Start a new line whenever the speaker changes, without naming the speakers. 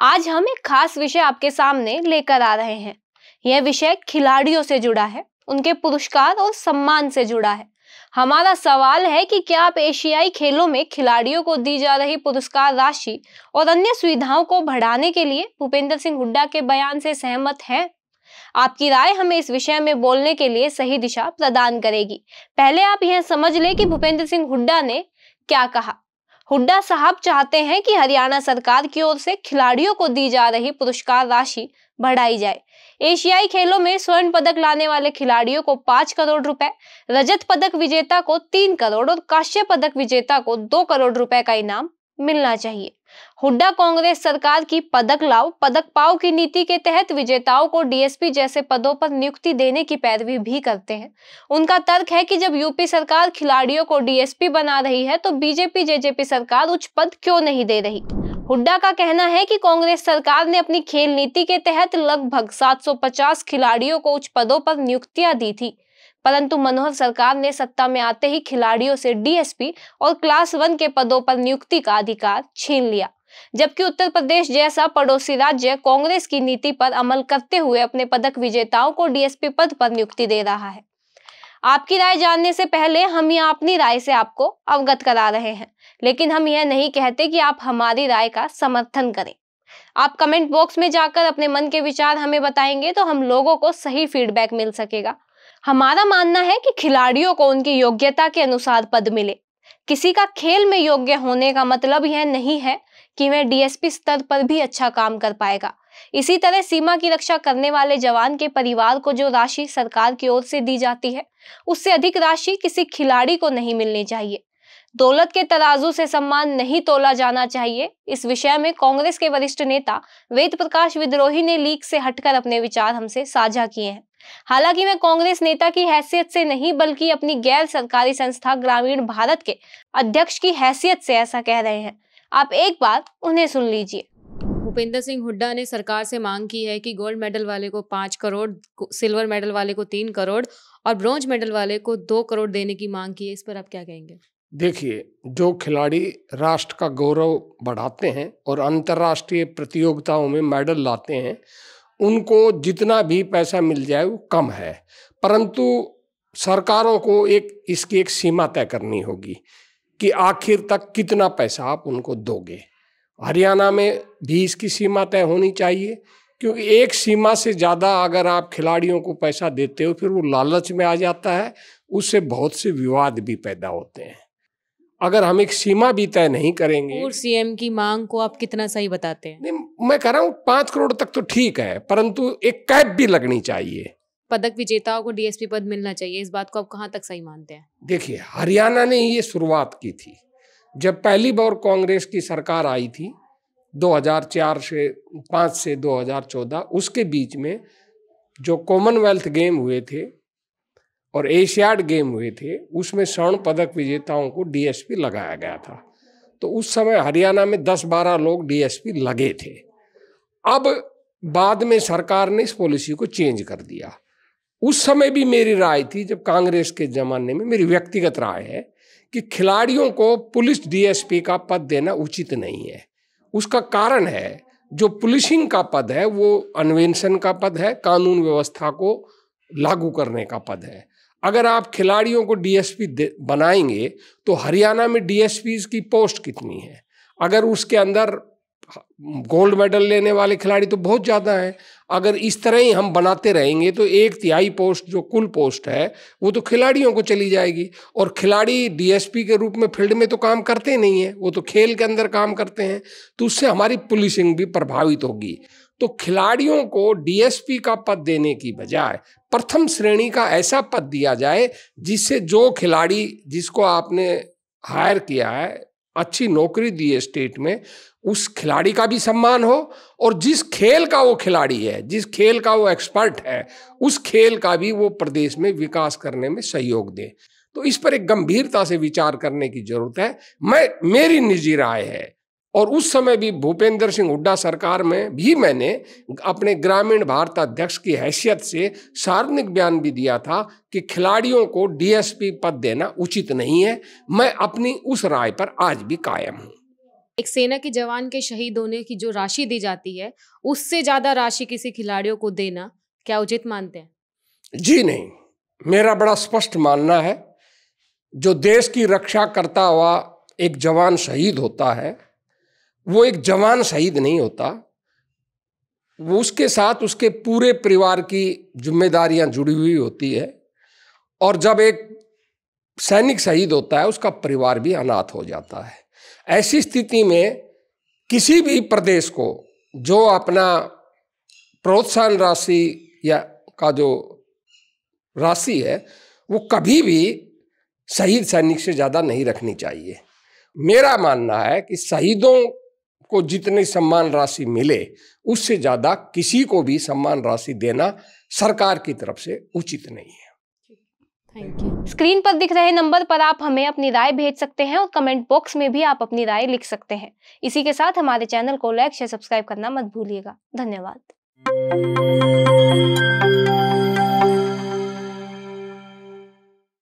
आज हम एक खास विषय आपके सामने लेकर आ रहे हैं यह विषय खिलाड़ियों से जुड़ा है उनके पुरस्कार और सम्मान से जुड़ा है हमारा सवाल है कि क्या आप एशियाई खेलों में खिलाड़ियों को दी जा रही पुरस्कार राशि और अन्य सुविधाओं को बढ़ाने के लिए भूपेंद्र सिंह हुड्डा के बयान से सहमत हैं आपकी राय हमें इस विषय में बोलने के लिए सही दिशा प्रदान करेगी पहले आप यह समझ लें कि भूपेंद्र सिंह हुड्डा ने क्या कहा हुड्डा साहब चाहते हैं कि हरियाणा सरकार की ओर से खिलाड़ियों को दी जा रही पुरस्कार राशि बढ़ाई जाए एशियाई खेलों में स्वर्ण पदक लाने वाले खिलाड़ियों को पांच करोड़ रुपए रजत पदक विजेता को तीन करोड़ और काश्य पदक विजेता को दो करोड़ रुपए का इनाम मिलना चाहिए हुड्डा कांग्रेस सरकार की पदक लाओ पदक पाओ की नीति के तहत विजेताओं को डीएसपी जैसे पदों पर नियुक्ति देने की पैरवी भी करते हैं उनका तर्क है कि जब यूपी सरकार खिलाड़ियों को डीएसपी बना रही है तो बीजेपी जेजेपी सरकार उच्च पद क्यों नहीं दे रही हुड्डा का कहना है कि कांग्रेस सरकार ने अपनी खेल नीति के तहत लगभग 750 खिलाड़ियों को उच्च पदों पर नियुक्तियां दी थी परंतु मनोहर सरकार ने सत्ता में आते ही खिलाड़ियों से डीएसपी और क्लास वन के पदों पर नियुक्ति का अधिकार छीन लिया जबकि उत्तर प्रदेश जैसा पड़ोसी राज्य कांग्रेस की नीति पर अमल करते हुए अपने पदक विजेताओं को डीएसपी पद पर नियुक्ति दे रहा है आपकी राय जानने से पहले हम यह अपनी राय से आपको अवगत करा रहे हैं लेकिन हम यह नहीं कहते कि आप हमारी राय का समर्थन करें आप कमेंट बॉक्स में जाकर अपने मन के विचार हमें बताएंगे तो हम लोगों को सही फीडबैक मिल सकेगा हमारा मानना है कि खिलाड़ियों को उनकी योग्यता के अनुसार पद मिले किसी का खेल में योग्य होने का मतलब यह नहीं है कि वह डीएसपी स्तर पर भी अच्छा काम कर पाएगा इसी तरह सीमा की रक्षा करने वाले जवान के परिवार को जो राशि सरकार की ओर से दी जाती है उससे अधिक राशि किसी खिलाड़ी को नहीं मिलनी चाहिए दौलत के तराजू से सम्मान नहीं तोला जाना चाहिए इस विषय में कांग्रेस के वरिष्ठ नेता वेद प्रकाश विद्रोही ने लीग से हटकर अपने विचार हमसे साझा किए हैं हालांकि मैं कांग्रेस नेता की हैसियत से नहीं बल्कि अपनी गैर सरकारी संस्था ग्रामीण भारत के अध्यक्ष की हैसियत से ऐसा कह रहे हैं आप एक बार उन्हें सुन लीजिए
भूपेंद्र सिंह हुड्डा ने सरकार से मांग की है कि गोल्ड मेडल वाले को पाँच करोड़ सिल्वर मेडल वाले को तीन करोड़ और ब्रॉन्ज मेडल वाले को दो करोड़ देने की मांग की है इस पर आप क्या कहेंगे
देखिए जो खिलाड़ी राष्ट्र का गौरव बढ़ाते हैं और अंतर्राष्ट्रीय प्रतियोगिताओं में मेडल लाते हैं उनको जितना भी पैसा मिल जाए वो कम है परंतु सरकारों को एक इसकी एक सीमा तय करनी होगी कि आखिर तक कितना पैसा आप उनको दोगे हरियाणा में भी इसकी सीमा तय होनी चाहिए क्योंकि एक सीमा से ज़्यादा अगर आप खिलाड़ियों को पैसा देते हो फिर वो लालच में आ जाता है उससे बहुत से विवाद भी पैदा होते हैं अगर हम एक सीमा भी तय नहीं करेंगे और
सीएम की मांग को आप कितना सही बताते
हैं मैं कह रहा हूँ पांच करोड़ तक तो ठीक है परंतु एक कैप भी लगनी चाहिए
पदक विजेताओं को डीएसपी पद मिलना चाहिए इस बात को आप कहाँ तक सही मानते हैं
देखिए हरियाणा ने ये शुरुआत की थी जब पहली बार कांग्रेस की सरकार आई थी 2004 से 5 से 2014 उसके बीच में जो कॉमनवेल्थ गेम हुए थे और एशियाड गेम हुए थे उसमें स्वर्ण पदक विजेताओं को डीएसपी लगाया गया था तो उस समय हरियाणा में दस बारह लोग डीएसपी लगे थे अब बाद में सरकार ने इस पॉलिसी को चेंज कर दिया उस समय भी मेरी राय थी जब कांग्रेस के जमाने में मेरी व्यक्तिगत राय है कि खिलाड़ियों को पुलिस डीएसपी का पद देना उचित नहीं है उसका कारण है जो पुलिसिंग का पद है वो अन्वेंशन का पद है कानून व्यवस्था को लागू करने का पद है अगर आप खिलाड़ियों को डीएसपी बनाएंगे तो हरियाणा में डीएसपी की पोस्ट कितनी है अगर उसके अंदर गोल्ड मेडल लेने वाले खिलाड़ी तो बहुत ज़्यादा हैं अगर इस तरह ही हम बनाते रहेंगे तो एक तिहाई पोस्ट जो कुल पोस्ट है वो तो खिलाड़ियों को चली जाएगी और खिलाड़ी डीएसपी के रूप में फील्ड में तो काम करते नहीं हैं वो तो खेल के अंदर काम करते हैं तो उससे हमारी पुलिसिंग भी प्रभावित होगी तो खिलाड़ियों को डीएसपी का पद देने की बजाय प्रथम श्रेणी का ऐसा पद दिया जाए जिससे जो खिलाड़ी जिसको आपने हायर किया है अच्छी नौकरी दी है स्टेट में उस खिलाड़ी का भी सम्मान हो और जिस खेल का वो खिलाड़ी है जिस खेल का वो एक्सपर्ट है उस खेल का भी वो प्रदेश में विकास करने में सहयोग दे तो इस पर एक गंभीरता से विचार करने की जरूरत है मैं मेरी निजी राय है और उस समय भी भूपेंद्र सिंह हुड्डा सरकार में भी मैंने अपने ग्रामीण भारत अध्यक्ष की हैसियत से सार्वजनिक बयान भी दिया था कि खिलाड़ियों को डीएसपी पद देना उचित नहीं है मैं अपनी उस राय पर आज भी कायम हूँ
एक सेना के जवान के शहीद होने की जो राशि दी जाती है उससे ज्यादा राशि किसी खिलाड़ियों को देना क्या उचित मानते हैं
जी नहीं मेरा बड़ा स्पष्ट मानना है जो देश की रक्षा करता हुआ एक जवान शहीद होता है वो एक जवान शहीद नहीं होता वो उसके साथ उसके पूरे परिवार की जिम्मेदारियां जुड़ी हुई होती है और जब एक सैनिक शहीद होता है उसका परिवार भी अनाथ हो जाता है ऐसी स्थिति में किसी भी प्रदेश को जो अपना प्रोत्साहन राशि या का जो राशि है वो कभी भी शहीद सैनिक से ज़्यादा नहीं रखनी चाहिए मेरा मानना है कि शहीदों को जितने सम्मान राशि मिले उससे ज़्यादा किसी को भी सम्मान राशि देना सरकार की तरफ से उचित नहीं है
थैंक यू स्क्रीन पर दिख रहे नंबर पर आप हमें अपनी राय भेज सकते हैं और कमेंट बॉक्स में भी आप अपनी राय लिख सकते हैं इसी के साथ हमारे चैनल को लाइक शेयर सब्सक्राइब करना मत भूलिएगा धन्यवाद